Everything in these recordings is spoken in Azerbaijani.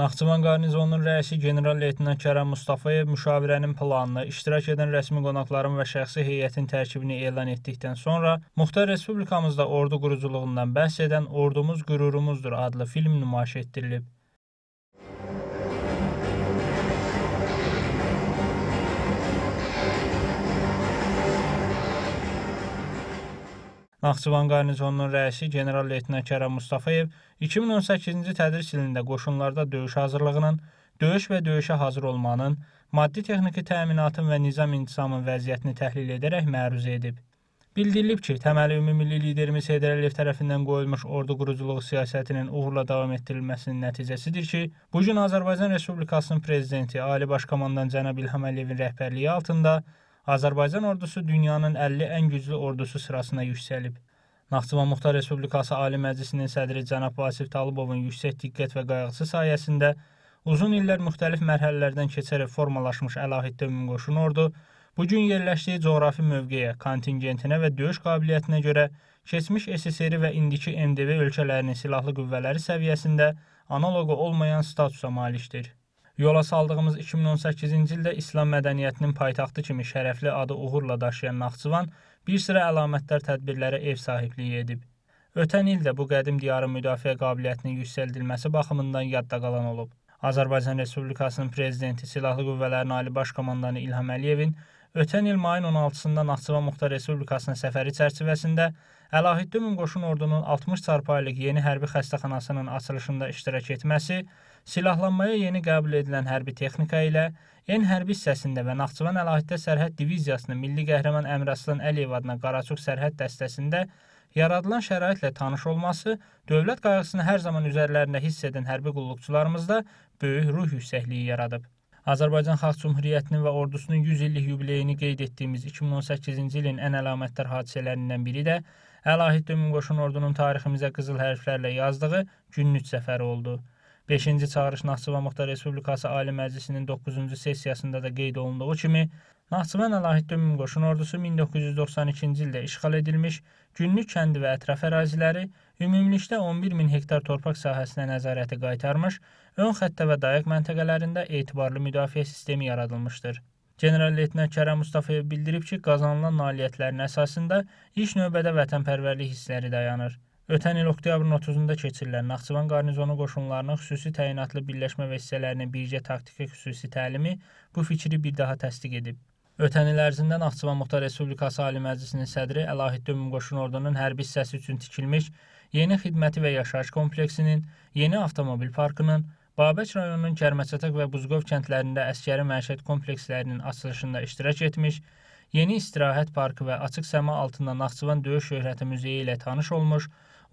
Naxçıvan Qarnizonunun rəisi general-leytenant Kərəm Mustafayev müşavirənin planını, iştirak edən rəsmi qonaqların və şəxsi heyətin tərkibini elan etdikdən sonra Muxtar Respublikamızda ordu quruculuğundan bəhs edən Ordumuz qürurumuzdur adlı film nümayiş etdirilib. Naxçıvan qarnizonunun rəisi general-leytenant Kərəm Mustafayev 2018-ci tədris ilində qoşunlarda döyüş hazırlığının, döyüş və döyüşə hazır olmanın, maddi-texniki təminatın və nizam-intizamın vəziyyətini təhlil edərək məruzə edib. Bildirilib ki, təməli ümummilli liderimiz Heydər Əliyev tərəfindən qoyulmuş ordu quruculuğu siyasətinin uğurla davam etdirilməsinin nəticəsidir ki, bu gün Azərbaycan Respublikasının prezidenti Ali Baş Komandan cənab İlham Əliyevin rəhbərliyi altında Azərbaycan ordusu dünyanın 50 ən güclü ordusu sırasına yüksəlib. Naxçıvan Muxtar Respublikası Ali Məclisinin sədri cənab Vasif Talıbovun yüksək diqqət və qayğısı sayəsində uzun illər müxtəlif mərhələlərdən keçərək formalaşmış əlahiddə ümumqoşun ordu bu gün yerləşdiyi coğrafi mövqeyə, kontingentinə və döyüş qabiliyyətinə görə keçmiş SSR və indiki MDB ölkələrinin silahlı qüvvələri səviyyəsində analoqu olmayan statusa malikdir. Yola saldığımız 2018-ci ildə İslam mədəniyyətinin paytaxtı kimi şərəfli adı uğurla daşıyan Naxçıvan bir sıra əlamətdar tədbirlərə ev sahibliyi edib. Ötən il də bu qədim diyarın müdafiə qabiliyyətinin yüksəldilməsi baxımından yadda qalan olub. Azərbaycan Respublikasının prezidenti Silahlı Qüvvələrin Ali Baş Komandanı İlham Əliyevin ötən il mayın 16-sında Naxçıvan Muxtar Respublikasına səfəri çərçivəsində Əlahiddə Ümumqoşun Ordunun 60 çarpayılıq yeni hərbi xəstəxanasının açılışında iştirak etməsi, silahlanmaya yeni qəbul edilən hərbi texnika ilə N hərbi hissəsində və Naxçıvan Əlahiddə Sərhəd Diviziyasının Milli Qəhrəman Əmraslan Əliyev adına Qaraçuq Sərhəd dəstəsində yaradılan şəraitlə tanış olması dövlət qayğısını hər zaman üzərlərində hiss edən hərbi qulluqçularımızda böyük ruh yüksəkliyi yaradıb. Azərbaycan Xalq Cümhuriyyətinin və ordusunun 100 illik yubileyini qeyd etdiyimiz 2018-ci ilin ən əlamətdar hadisələrindən biri də Əlahiddə Ümumqoşun Ordunun tariximizə qızıl hərflərlə yazdığı Günnüt zəfəri oldu. 5-ci çağırış Naxçıvan Muxtar Respublikası Ali Məclisinin 9-cu sessiyasında da qeyd olunduğu kimi, Naxçıvan Əlahiddə Ümumi Qoşun Ordusu 1992-ci ildə işğal edilmiş günlük kəndi və ətraf əraziləri ümumilikdə 11 min hektar torpaq sahəsinə nəzarəti qaytarmış, ön xəttə və dayaq məntəqələrində etibarlı müdafiə sistemi yaradılmışdır. General Leytenant Kərəm Mustafayev bildirib ki, qazanılan nailiyyətlərin əsasında ilk növbədə vətənpərvərlik hissləri dayanır. Ötən il oktyabrın 30-da keçirilən Naxçıvan qarnizonu qoşunlarının xüsusi təyinatlı birləşmə və hissələrinin birgə taktiki xüsusi təlimi bu fikri bir daha təsdiq edib. Ötən il ərzində Naxçıvan Muxtar Respublikası Ali Məclisinin sədri Əlahiddə Ümumqoşun Ordunun hərbi hissəsi üçün tikilmiş yeni xidməti və yaşayış kompleksinin, yeni avtomobil parkının, Babək rayonunun Kərməçataq və Buzqov kəndlərində əskəri məişət komplekslərinin açılışında iştirak etmiş, yeni istirahət parkı və açıq səma altında Naxçıvan Döyüş Şöhrəti Muzeyi ilə tanış olmuş,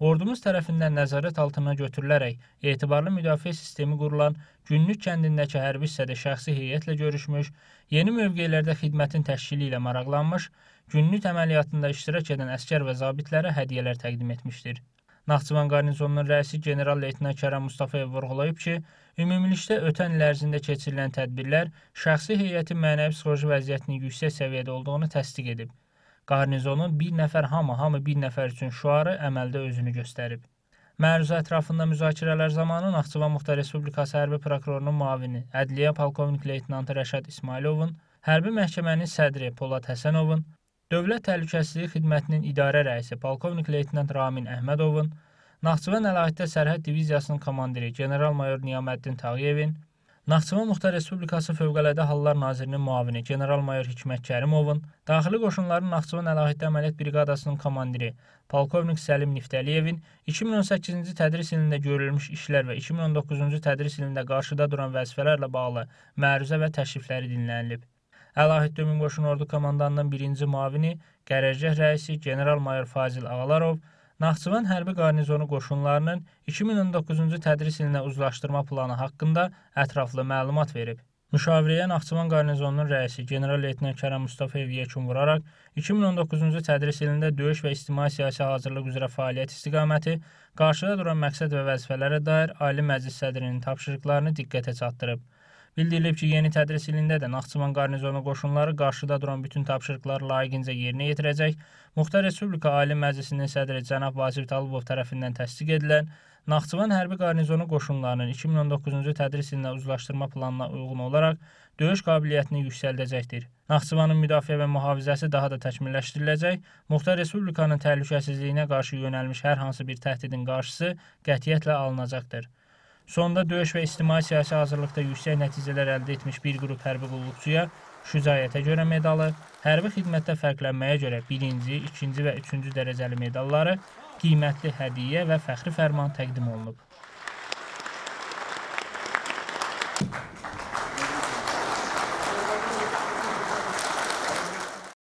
ordumuz tərəfindən nəzarət altına götürülərək etibarlı müdafiə sistemi qurulan Günlük kəndindəki hərbi hissədə şəxsi heyətlə görüşmüş, yeni mövqelərdə xidmətin təşkili ilə maraqlanmış, günlük əməliyyatında iştirak edən əskər və zabitlərə hədiyyələr təqdim etmişdir. Naxçıvan qarnizonunun rəisi general-leytenant Kərəm Mustafayev vurğulayıb ki, ümumilikdə ötən il ərzində keçirilən tədbirlər şəxsi heyətin mənəvi psixoloji vəziyyətinin yüksək səviyyədə olduğunu təsdiq edib. Qarnizonun bir nəfər hamı, hamı bir nəfər üçün şüarı əməldə özünü göstərib. Məruzə ətrafında müzakirələr zamanı Naxçıvan Muxtar Respublikası Hərbi prokurorunun müavini, Ədliyyə polkovnik leytenantı Rəşad İsmailovun, Hərbi məhkəmənin sədri Polad Həsənovun, Dövlət Təhlükəsizliyi Xidmətinin idarə rəisi polkovnik leytenant Ramin Əhmədovun, Naxçıvan Əlaqətə Sərhəd Diviziyasının komandiri general-mayor Niyaməddin Tağıyevin, Naxçıvan Muxtar Respublikası Fövqəladə Hallar Nazirinin müavini general-mayor Hikmət Kərimovun, daxili qoşunların Naxçıvan Əlahiddə Əməliyyat Briqadasının komandiri polkovnik Səlim Niftəliyevin 2018-ci tədris ilində görülmüş işlər və 2019-cu tədris ilində qarşıda duran vəzifələrlə bağlı məruzə və təşrifləri dinlənilib. Əlahiddə Ümumqoşun Ordu Komandanının birinci müavini, qərərgah rəisi general-mayor Fazil Ağalarov, Naxçıvan Hərbi Qarnizonu qoşunlarının 2019-cu tədris ilinə uzlaşdırma planı haqqında ətraflı məlumat verib. Müşavirəyə Naxçıvan Qarnizonunun rəisi general-leytenant Kərəm Mustafayev yekun vuraraq 2019-cu tədris ilində döyüş və ictimai siyasi hazırlıq üzrə fəaliyyət istiqaməti, qarşıda duran məqsəd və vəzifələrə dair Ali Məclis sədrinin tapşırıqlarını diqqətə çatdırıb. Bildirilib ki, yeni tədris ilində də Naxçıvan qarnizonu qoşunları qarşıda duran bütün tapşırıqları layiqincə yerinə yetirəcək. Muxtar Respublika Ali Məclisinin sədri cənab Vasif Talıbov tərəfindən təsdiq edilən Naxçıvan hərbi qarnizonu qoşunlarının 2019-cu tədris ilinə uzlaşdırma planına uyğun olaraq döyüş qabiliyyətini yüksəldəcəkdir. Naxçıvanın müdafiə və mühafizəsi daha da təkmilləşdiriləcək, Muxtar Respublikanın təhlükəsizliyinə qarşı yönəlmiş hər hansı bir təhdidin qarşısı qətiyyətlə alınacaqdır. Sonda döyüş və ictimai siyasi hazırlıqda yüksək nəticələr əldə etmiş bir qrup hərbi qulluqçuya şücaətə görə medalı, hərbi xidmətdə fərqlənməyə görə 1-ci, 2-ci və 3-cü dərəcəli medalları, qiymətli hədiyyə və fəxri fərman təqdim olunub.